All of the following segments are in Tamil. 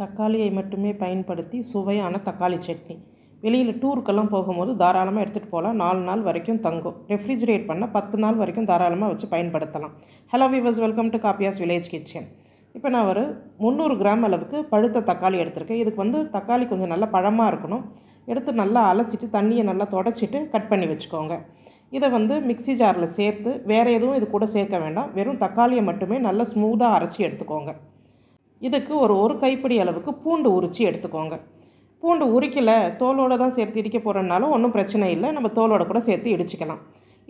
தக்காளியை மட்டுமே பயன்படுத்தி சுவையான தக்காளி சட்னி வெளியில் டூருக்கெல்லாம் போகும்போது தாராளமாக எடுத்துகிட்டு போகலாம் நாலு நாள் வரைக்கும் தங்கும் ரெஃப்ரிஜிரேட் பண்ணால் பத்து நாள் வரைக்கும் தாராளமாக வச்சு பயன்படுத்தலாம் ஹலோ விவர்ஸ் வெல்கம் டு காப்பியாஸ் வில்லேஜ் கிச்சன் இப்போ நான் ஒரு முந்நூறு கிராம் அளவுக்கு பழுத்த தக்காளி எடுத்திருக்கேன் இதுக்கு வந்து தக்காளி கொஞ்சம் நல்லா பழமாக இருக்கணும் எடுத்து நல்லா அலசிட்டு தண்ணியை நல்லா தொடச்சிட்டு கட் பண்ணி வச்சுக்கோங்க இதை வந்து மிக்சி ஜாரில் சேர்த்து வேறு எதுவும் இது கூட சேர்க்க வேண்டாம் வெறும் தக்காளியை மட்டுமே நல்லா ஸ்மூத்தாக அரைச்சி எடுத்துக்கோங்க இதுக்கு ஒரு ஒரு கைப்பிடி அளவுக்கு பூண்டு உரித்து எடுத்துக்கோங்க பூண்டு உரிக்கல தோலோடு தான் சேர்த்து இடிக்க போகிறோன்னாலும் ஒன்றும் பிரச்சனை இல்லை நம்ம தோலோட கூட சேர்த்து இடிச்சிக்கலாம்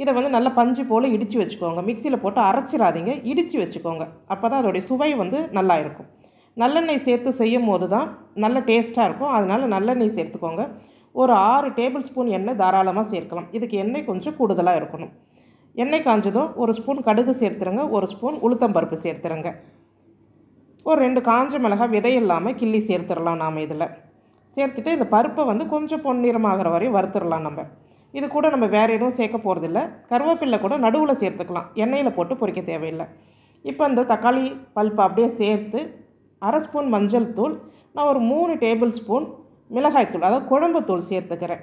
இதை வந்து நல்லா பஞ்சு போல் இடித்து வச்சுக்கோங்க மிக்சியில் போட்டு அரைச்சிடாதீங்க இடித்து வச்சுக்கோங்க அப்போ தான் அதோடைய சுவை வந்து நல்லா இருக்கும் நல்லெண்ணெய் சேர்த்து செய்யும் போது தான் நல்ல டேஸ்ட்டாக இருக்கும் அதனால் நல்லெண்ணெய் சேர்த்துக்கோங்க ஒரு ஆறு டேபிள் ஸ்பூன் எண்ணெய் தாராளமாக சேர்க்கலாம் இதுக்கு எண்ணெய் கொஞ்சம் கூடுதலாக இருக்கணும் எண்ணெய் காஞ்சதும் ஒரு ஸ்பூன் கடுகு சேர்த்துருங்க ஒரு ஸ்பூன் உளுத்தம்பருப்பு சேர்த்துருங்க ஒரு ரெண்டு காஞ்ச மிளகாய் விதை இல்லாமல் கிள்ளி சேர்த்துடலாம் நாம் இதில் சேர்த்துட்டு இந்த பருப்பை வந்து கொஞ்சம் பொன்னிறமாகிற வரையும் வறுத்துடலாம் நம்ம இது கூட நம்ம வேறு எதுவும் சேர்க்க போகிறதில்ல கருவேப்பிள்ளை கூட நடுவில் சேர்த்துக்கலாம் எண்ணெயில் போட்டு பொரிக்க தேவையில்லை இப்போ இந்த தக்காளி பல்ப்பை அப்படியே சேர்த்து அரை ஸ்பூன் மஞ்சள் தூள் நான் ஒரு மூணு டேபிள் ஸ்பூன் மிளகாய்த்தூள் அதாவது குழம்பு தூள் சேர்த்துக்கிறேன்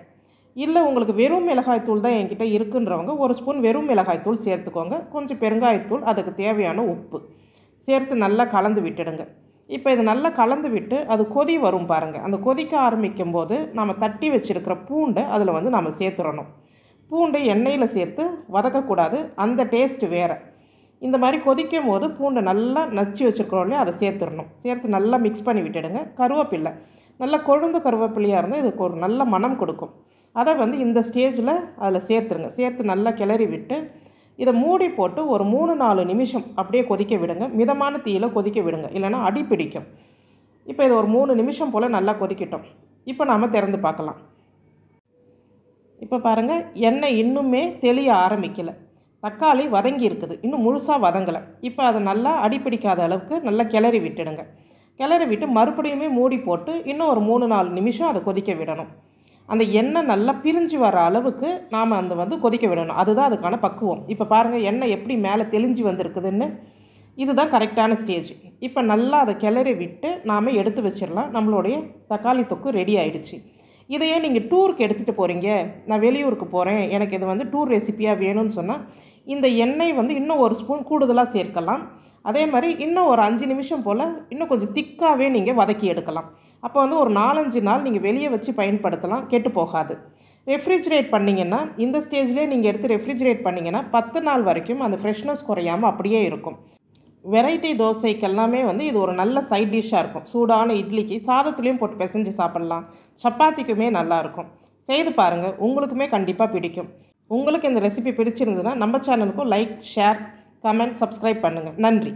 இல்லை உங்களுக்கு வெறும் மிளகாய்த்தூள் தான் என்கிட்ட இருக்குன்றவங்க ஒரு ஸ்பூன் வெறும் மிளகாய்த்தூள் சேர்த்துக்கோங்க கொஞ்சம் பெருங்காயத்தூள் அதுக்கு தேவையான உப்பு சேர்த்து நல்லா கலந்து விட்டுடுங்க இப்போ இது நல்லா கலந்து விட்டு அது கொதி வரும் பாருங்கள் அந்த கொதிக்க ஆரம்பிக்கும் போது நம்ம தட்டி வச்சுருக்கிற பூண்டை அதில் வந்து நம்ம சேர்த்துடணும் பூண்டை எண்ணெயில் சேர்த்து வதக்கக்கூடாது அந்த டேஸ்ட்டு வேறு இந்த மாதிரி கொதிக்கும் போது பூண்டை நல்லா நச்சு வச்சுருக்கிறோம் இல்லையா அதை சேர்த்துடணும் சேர்த்து நல்லா மிக்ஸ் பண்ணி விட்டுடுங்க கருவேப்பில்லை நல்லா கொழுந்த கருவேப்பிலையாக இருந்தால் இதுக்கு ஒரு நல்ல மனம் கொடுக்கும் அதை வந்து இந்த ஸ்டேஜில் அதில் சேர்த்துருங்க சேர்த்து நல்லா கிளறி விட்டு இதை மூடி போட்டு ஒரு மூணு நாலு நிமிஷம் அப்படியே கொதிக்க விடுங்க மிதமான தீயில் கொதிக்க விடுங்க இல்லைனா அடி பிடிக்கும் இப்போ இதை ஒரு மூணு நிமிஷம் போல் நல்லா கொதிக்கட்டும் இப்போ நாம் திறந்து பார்க்கலாம் இப்போ பாருங்கள் எண்ணெய் இன்னுமே தெளிய ஆரம்பிக்கலை தக்காளி வதங்கி இருக்குது இன்னும் முழுசாக வதங்கலை இப்போ அதை நல்லா அடிப்பிடிக்காத அளவுக்கு நல்லா கிளறி விட்டுடுங்க கிளறி விட்டு மறுபடியுமே மூடி போட்டு இன்னும் ஒரு மூணு நாலு நிமிஷம் அதை கொதிக்க விடணும் அந்த எண்ணெய் நல்லா பிரிஞ்சு வர அளவுக்கு நாம் அந்த வந்து கொதிக்க விடணும் அதுதான் அதுக்கான பக்குவம் இப்போ பாருங்கள் எண்ணெய் எப்படி மேலே தெளிஞ்சு வந்திருக்குதுன்னு இதுதான் கரெக்டான ஸ்டேஜ் இப்போ நல்லா அதை கிளறி விட்டு நாம் எடுத்து வச்சிடலாம் நம்மளுடைய தக்காளி தொக்கு ரெடி ஆகிடுச்சு இதையே நீங்கள் டூருக்கு எடுத்துகிட்டு போகிறீங்க நான் வெளியூருக்கு போகிறேன் எனக்கு இது வந்து டூர் ரெசிப்பியாக வேணும்னு சொன்னால் இந்த எண்ணெய் வந்து இன்னும் ஒரு ஸ்பூன் கூடுதலாக சேர்க்கலாம் அதே மாதிரி இன்னும் ஒரு அஞ்சு நிமிஷம் போல் இன்னும் கொஞ்சம் திக்காகவே நீங்கள் வதக்கி எடுக்கலாம் அப்போ வந்து ஒரு நாலஞ்சு நாள் நீங்கள் வெளியே வச்சு பயன்படுத்தலாம் கெட்டு போகாது ரெஃப்ரிஜிரேட் பண்ணிங்கன்னா இந்த ஸ்டேஜ்லேயே நீங்கள் எடுத்து ரெஃப்ரிஜிரேட் பண்ணிங்கன்னா பத்து நாள் வரைக்கும் அந்த ஃப்ரெஷ்னஸ் குறையாமல் அப்படியே இருக்கும் வெரைட்டி தோசைக்கெல்லாமே வந்து இது ஒரு நல்ல சைட் டிஷ்ஷாக இருக்கும் சூடான இட்லிக்கு சாதத்துலேயும் போட்டு பிசைஞ்சு சாப்பிட்லாம் சப்பாத்திக்குமே நல்லாயிருக்கும் செய்து பாருங்கள் உங்களுக்குமே கண்டிப்பாக பிடிக்கும் உங்களுக்கு இந்த ரெசிபி பிடிச்சிருந்ததுன்னா நம்ம சேனலுக்கும் லைக் ஷேர் கமெண்ட் சப்ஸ்கிரைப் பண்ணுங்கள் நன்றி